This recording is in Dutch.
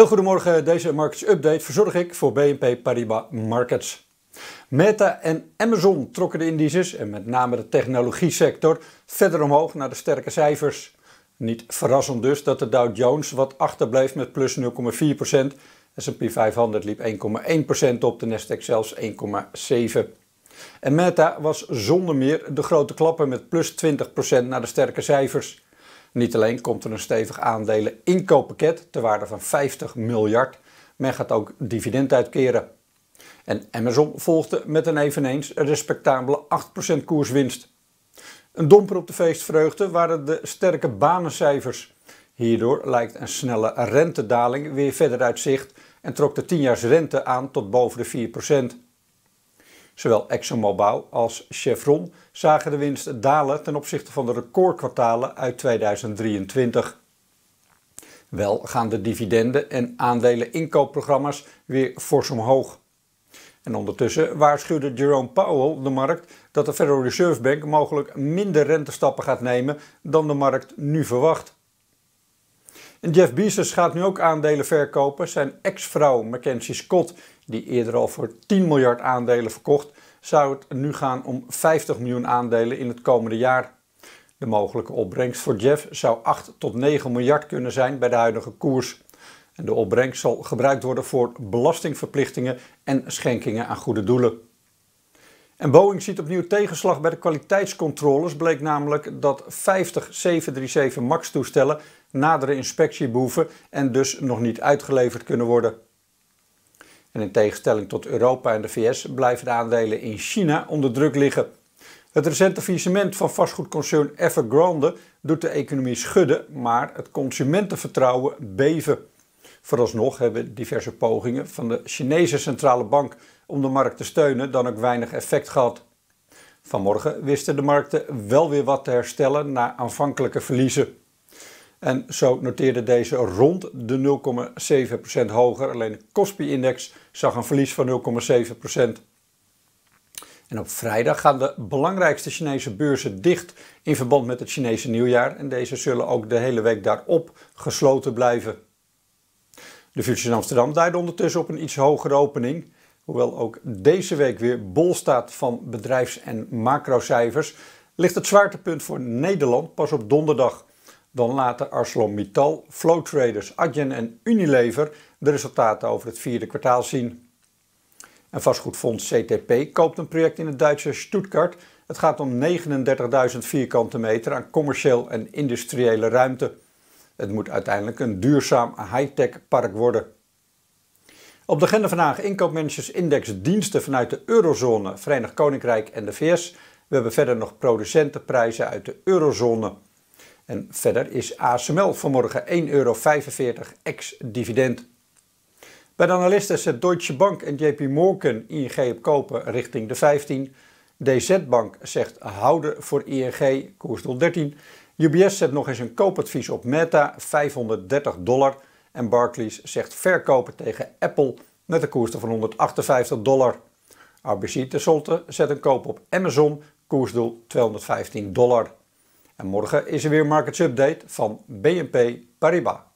Heel goedemorgen, deze Markets Update verzorg ik voor BNP Paribas Markets. Meta en Amazon trokken de indices en met name de technologie sector verder omhoog naar de sterke cijfers. Niet verrassend dus dat de Dow Jones wat achterbleef met plus 0,4%. S&P 500 liep 1,1% op, de Nasdaq zelfs 1,7%. En Meta was zonder meer de grote klapper met plus 20% naar de sterke cijfers. Niet alleen komt er een stevig aandelen inkooppakket ter waarde van 50 miljard, men gaat ook dividend uitkeren. En Amazon volgde met een eveneens respectabele 8% koerswinst. Een domper op de feestvreugde waren de sterke banencijfers. Hierdoor lijkt een snelle rentedaling weer verder uit zicht en trok de 10 rente aan tot boven de 4%. Zowel ExxonMobil als Chevron zagen de winst dalen ten opzichte van de recordkwartalen uit 2023. Wel gaan de dividenden en aandeleninkoopprogramma's weer fors omhoog. En ondertussen waarschuwde Jerome Powell de markt dat de Federal Reserve Bank mogelijk minder rentestappen gaat nemen dan de markt nu verwacht. En Jeff Bezos gaat nu ook aandelen verkopen. Zijn ex-vrouw Mackenzie Scott, die eerder al voor 10 miljard aandelen verkocht, zou het nu gaan om 50 miljoen aandelen in het komende jaar. De mogelijke opbrengst voor Jeff zou 8 tot 9 miljard kunnen zijn bij de huidige koers. En de opbrengst zal gebruikt worden voor belastingverplichtingen en schenkingen aan goede doelen. En Boeing ziet opnieuw tegenslag bij de kwaliteitscontroles. Bleek namelijk dat 50 737 MAX toestellen nadere inspectie behoeven en dus nog niet uitgeleverd kunnen worden. En in tegenstelling tot Europa en de VS blijven de aandelen in China onder druk liggen. Het recente faillissement van vastgoedconcern Evergrande doet de economie schudden, maar het consumentenvertrouwen beven. Vooralsnog hebben diverse pogingen van de Chinese centrale bank om de markt te steunen dan ook weinig effect gehad. Vanmorgen wisten de markten wel weer wat te herstellen na aanvankelijke verliezen. En zo noteerde deze rond de 0,7% hoger. Alleen de Kospi-index zag een verlies van 0,7%. En op vrijdag gaan de belangrijkste Chinese beurzen dicht in verband met het Chinese nieuwjaar. En deze zullen ook de hele week daarop gesloten blijven. De futures Amsterdam duiden ondertussen op een iets hogere opening. Hoewel ook deze week weer bol staat van bedrijfs- en macrocijfers, ligt het zwaartepunt voor Nederland pas op donderdag. Dan laten ArcelorMittal, Flow Traders, Adyen en Unilever de resultaten over het vierde kwartaal zien. En vastgoedfonds CTP koopt een project in het Duitse Stuttgart. Het gaat om 39.000 vierkante meter aan commercieel en industriële ruimte. Het moet uiteindelijk een duurzaam high-tech park worden. Op de agenda vandaag inkoopmanagers index diensten vanuit de eurozone, Verenigd Koninkrijk en de VS. We hebben verder nog producentenprijzen uit de eurozone. En verder is ASML vanmorgen 1,45 euro ex-dividend. Bij de analisten zet Deutsche Bank en JP Morgan ING op kopen richting de 15. DZ Bank zegt houden voor ING, koersdoel 13. UBS zet nog eens een koopadvies op Meta, 530 dollar. En Barclays zegt verkopen tegen Apple met een koersdoel van 158 dollar. RBC Solte zet een koop op Amazon, koersdoel 215 dollar. En morgen is er weer markets update van BNP Paribas.